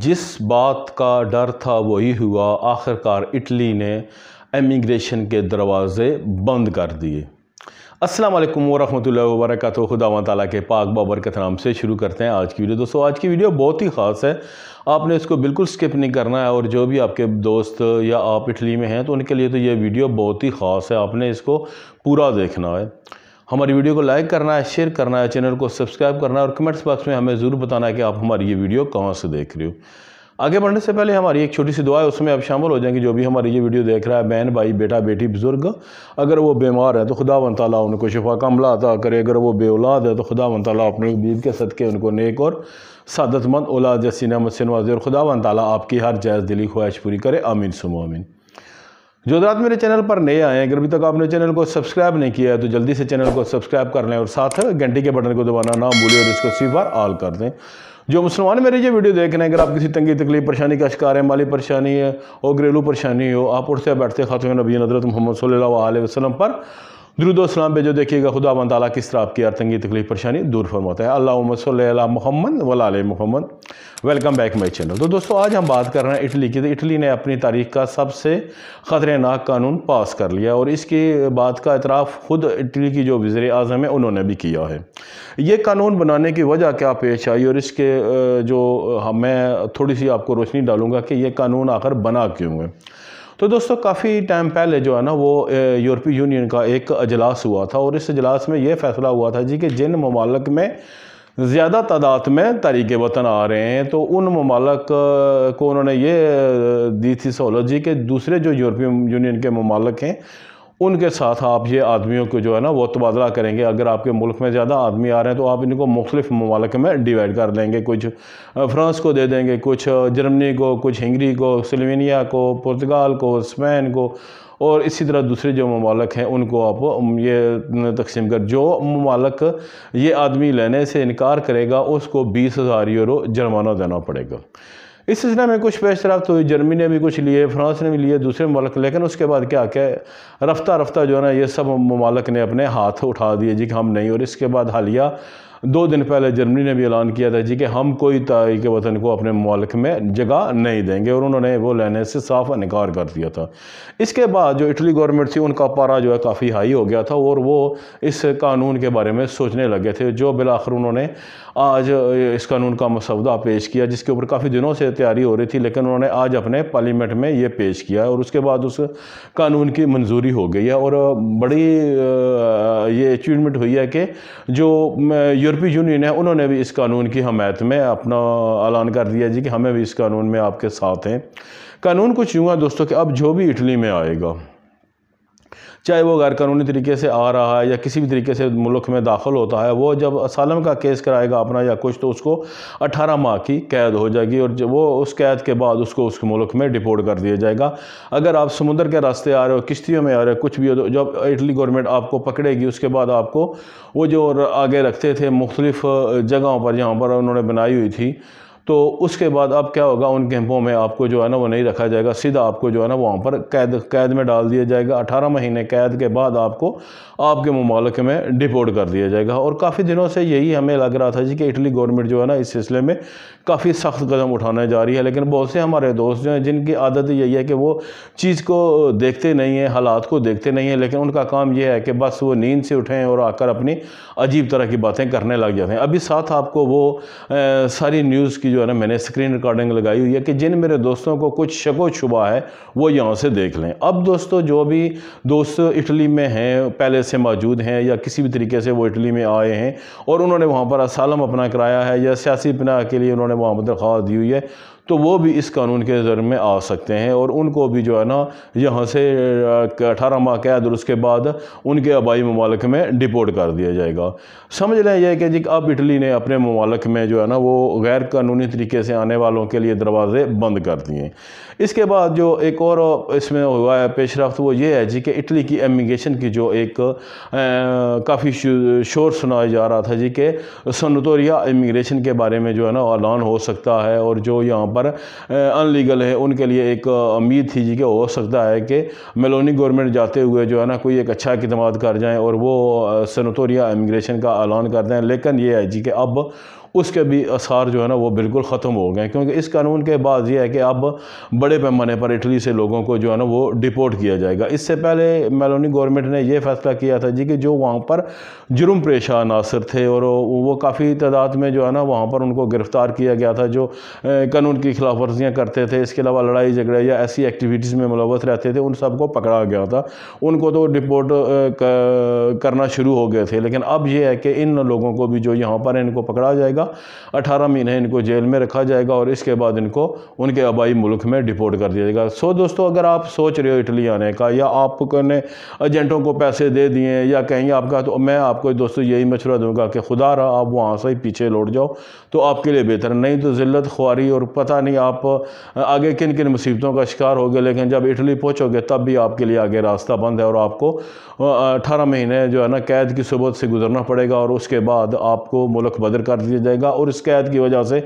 जिस बात का डर था वही हुआ आखिरकार इटली ने इमिग्रेशन के दरवाज़े बंद कर दिए अस्सलाम वालेकुम वरहमल वरक खुदा ताली के पाक बाबरकत नाम से शुरू करते हैं आज की वीडियो दोस्तों आज की वीडियो बहुत ही ख़ास है आपने इसको बिल्कुल स्किप नहीं करना है और जो भी आपके दोस्त या आप इटली में हैं तो उनके लिए तो ये वीडियो बहुत ही ख़ास है आपने इसको पूरा देखना है हमारी वीडियो को लाइक करना है शेयर करना है चैनल को सब्सक्राइब करना है और कमेंट्स बॉक्स में हमें ज़रूर बताना है कि आप हमारी ये वीडियो कहाँ से देख रहे हो आगे बढ़ने से पहले हमारी एक छोटी सी दुआ है उसमें आप शामिल हो जाएंगे जो भी हमारी ये वीडियो देख रहा है बहन भाई बेटा बेटी बुजुर्ग अगर वो बीमार है तो खुदा वन तला उनको शफा का अमला अदा करे अगर वो बेऔलाद है तो खुदा वन तला अपने बीद के सदक़े उनको नेक और सदतमंद औलाद जैसी नमत से नवाजे और खुदा वन ताली आपकी हर जायज़ दिली ख्वाहिश पूरी करे अमीन सुमो आमीन जो रात मेरे चैनल पर नए आए हैं अगर अभी तक आपने चैनल को सब्सक्राइब नहीं किया है तो जल्दी से चैनल को सब्सक्राइब कर लें और साथ घंटी के बटन को दबाना ना भूलें और इसको सी बार ऑल कर दें जो मुसलमान मेरे ये वीडियो देख रहे हैं अगर आप किसी तंगी तकलीफ परेशानी का शिकार है माली परेशानी है और घरेलू परेशानी हो आप उठते बैठते खातून नबी नजरत मोहम्मद सल्ला वसलम पर दरुदोसलाम पे जो देखिएगा खुदा बंद ताली किस तरह आपकी यार तंगी तकलीफ परेशानी दूर फरमाता है अल्लाह मोहम्मद वला Mohammad welcome back my channel तो दोस्तों आज हम बात कर रहे हैं इटली की तो इटली ने अपनी तारीख का सबसे ख़तरनाक कानून पास कर लिया और इसकी बात का अतराफ़ ख़ुद इटली की जो वज़र अजम है उन्होंने भी किया है ये कानून बनाने की वजह क्या पेश आई और इसके जो हाँ, मैं थोड़ी सी आपको रोशनी डालूँगा कि ये कानून आकर बना क्यों है तो दोस्तों काफ़ी टाइम पहले जो है ना वो यूरोपीय यूनियन का एक अजलास हुआ था और इस अजलास में ये फैसला हुआ था जी कि जिन ममालक में ज़्यादा तादाद में तरीके वतन आ रहे हैं तो उन ममालक को उन्होंने ये दी थी सहूलत जी कि दूसरे जो यूरोपीय यूनियन के ममालक हैं उनके साथ आप ये आदमियों को जो है ना वो तबादला करेंगे अगर आपके मुल्क में ज़्यादा आदमी आ रहे हैं तो आप इनको मुख्तलिफ ममालक में डिवाइड कर देंगे कुछ फ्रांस को दे देंगे कुछ जर्मनी को कुछ हंगरी को स्लोवेनिया को पुर्तगाल को स्पेन को और इसी तरह दूसरे जो ममालक हैं उनको आप ये तकसीम कर जो ममालक ये आदमी लेने से इनकार करेगा उसको बीस हज़ार यूरो जुर्माना देना पड़ेगा इस सिलसिले में कुछ पेश रफ्त हुई जर्मनी ने भी कुछ लिए फ्रांस ने भी लिए दूसरे ममालक लेकिन उसके बाद क्या क्या रफ्ता रफ्ता जो है ना ये सब ममालक ने अपने हाथ उठा दिए जी कि हम नहीं और इसके बाद हालिया दो दिन पहले जर्मनी ने भी ऐलान किया था जी कि हम कोई तारीख वतन को अपने मालिक में जगह नहीं देंगे और उन्होंने वो लेने से साफ इनकार कर दिया था इसके बाद जो इटली गवर्नमेंट थी उनका पारा जो है काफ़ी हाई हो गया था और वो इस कानून के बारे में सोचने लगे थे जो बिलाखिर उन्होंने आज इस कानून का मसौदा पेश किया जिसके ऊपर काफ़ी दिनों से तैयारी हो रही थी लेकिन उन्होंने आज अपने पार्लियामेंट में ये पेश किया और उसके बाद उस कानून की मंजूरी हो गई है और बड़ी ये अचीवमेंट हुई है कि जो यूरोपीय यूनियन है उन्होंने भी इस कानून की हमायत में अपना ऐलान कर दिया जी कि हमें भी इस कानून में आपके साथ हैं कानून कुछ यूँ है दोस्तों कि अब जो भी इटली में आएगा चाहे वो कानूनी तरीके से आ रहा है या किसी भी तरीके से मुल्क में दाखिल होता है वो जब असालम का केस कराएगा अपना या कुछ तो उसको अठारह माह की कैद हो जाएगी और वो उस कैद के बाद उसको उसके मुल्क में डिपोर्ट कर दिया जाएगा अगर आप समुंदर के रास्ते आ रहे हो किश्तियों में आ रहे हो कुछ भी हो तो जब इटली गवर्नमेंट आपको पकड़ेगी उसके बाद आपको वो जो आगे रखते थे मुख्तलिफ़ जगहों पर जहाँ पर उन्होंने बनाई हुई थी तो उसके बाद अब क्या होगा उन कैंपों में आपको जो है ना वो नहीं रखा जाएगा सीधा आपको जो है ना वहाँ पर कैद कैद में डाल दिया जाएगा अठारह महीने कैद के बाद आपको आपके ममालक में डिपोर्ट कर दिया जाएगा और काफ़ी दिनों से यही हमें लग रहा था जी कि इटली गवर्नमेंट जो है ना इस सिलसिले में काफ़ी सख्त कदम उठाने जा रही है लेकिन बहुत से हमारे दोस्त जो हैं जिनकी आदत यही है कि वो चीज़ को देखते नहीं हैं हालात को देखते नहीं हैं लेकिन उनका काम यह है कि बस वो नींद से उठें और आकर अपनी अजीब तरह की बातें करने लग जाते हैं अभी साथ आपको वो सारी न्यूज़ की जो है ना मैंने स्क्रीन रिकॉर्डिंग लगाई हुई है कि जिन मेरे दोस्तों को कुछ शको शुबा है वो यहाँ से देख लें अब दोस्तों जो भी दोस्त इटली में हैं पहले से मौजूद हैं या किसी भी तरीके से वो इटली में आए हैं और उन्होंने वहाँ पर असालम अपना कराया है या सियासी पनाह के लिए उन्होंने वहाँ पर दरख्वास्त दी हुई है तो वो भी इस कानून के जर में आ सकते हैं और उनको भी जो है ना यहाँ से अठारह माह कैद और उसके बाद उनके आबाई ममालक में डिपोर्ट कर दिया जाएगा समझ लें यह कि जी अब इटली ने अपने ममालक में जो है ना वो गैर कानूनी तरीके से आने वालों के लिए दरवाजे बंद कर दिए इसके बाद जो एक और इसमें हुआ है पेशरफ वो ये है जी कि इटली की इमिग्रेशन की जो एक काफ़ी शोर सुनाया जा रहा था जी के सनतोरिया इमिग्रेशन के बारे में जो है ना ऐलान हो सकता है और जो यहाँ पर अनलीगल है उनके लिए एक उम्मीद थी जी कि हो सकता है कि मेलोनी गवर्नमेंट जाते हुए जो है ना कोई एक अच्छा इकदाम कर जाएँ और वो सनतोरिया इमिग्रेशन का ऐलान कर दें लेकिन ये है जी कि अब उसके भी आसार जो है ना वो बिल्कुल ख़त्म हो गए क्योंकि इस कानून के बाद ये है कि अब बड़े पैमाने पर इटली से लोगों को जो है ना वो डिपोर्ट किया जाएगा इससे पहले मेलोनी गवर्नमेंट ने यह फैसला किया था जी कि जो वहाँ पर जुर्म पेशा अनासर थे और वो काफ़ी तादाद में जो है ना वहाँ पर उनको गिरफ़्तार किया गया था जो कानून की खिलाफ वर्जियाँ करते थे इसके अलावा लड़ाई झगड़े या ऐसी एक्टिविटीज़ में मुलवस रहते थे उन सबको पकड़ा गया था उनको तो डिपोर्ट करना शुरू हो गए थे लेकिन अब यह है कि इन लोगों को भी जो यहाँ पर इनको पकड़ा जाएगा जाएगा अठारह महीने इनको जेल में रखा जाएगा और इसके बाद इनको उनके आबाई मुल्क में डिपोर्ट कर दिया जाएगा सो दोस्तों अगर आप सोच रहे हो इटली आने का या आपने ने एजेंटों को पैसे दे दिए या कहेंगे आपका तो मैं आपको दोस्तों यही मशवरा दूंगा कि खुदा रहा आप वहाँ से ही पीछे लौट जाओ तो आपके लिए बेहतर नहीं तो ज़िल्लत ख्वारी और पता नहीं आप आगे किन किन मुसीबतों का शिकार होगे लेकिन जब इटली पहुँचोगे तब भी आपके लिए आगे रास्ता बंद है और आपको अठारह महीने जो है ना कैद की सुबह से गुजरना पड़ेगा और उसके बाद आपको मुल्क बदर कर दिया जाएगा जाएगा और इस कैद की वजह से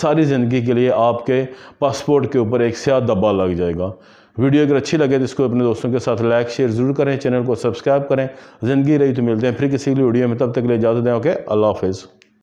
सारी ज़िंदगी के लिए आपके पासपोर्ट के ऊपर एक स्याह दबा लग जाएगा वीडियो अगर अच्छी लगे तो इसको अपने दोस्तों के साथ लाइक शेयर ज़रूर करें चैनल को सब्सक्राइब करें ज़िंदगी रही तो मिलते हैं फिर किसी वीडियो में तब तक ले जाते इजाज़त दें ओके अल्लाह हाफिज़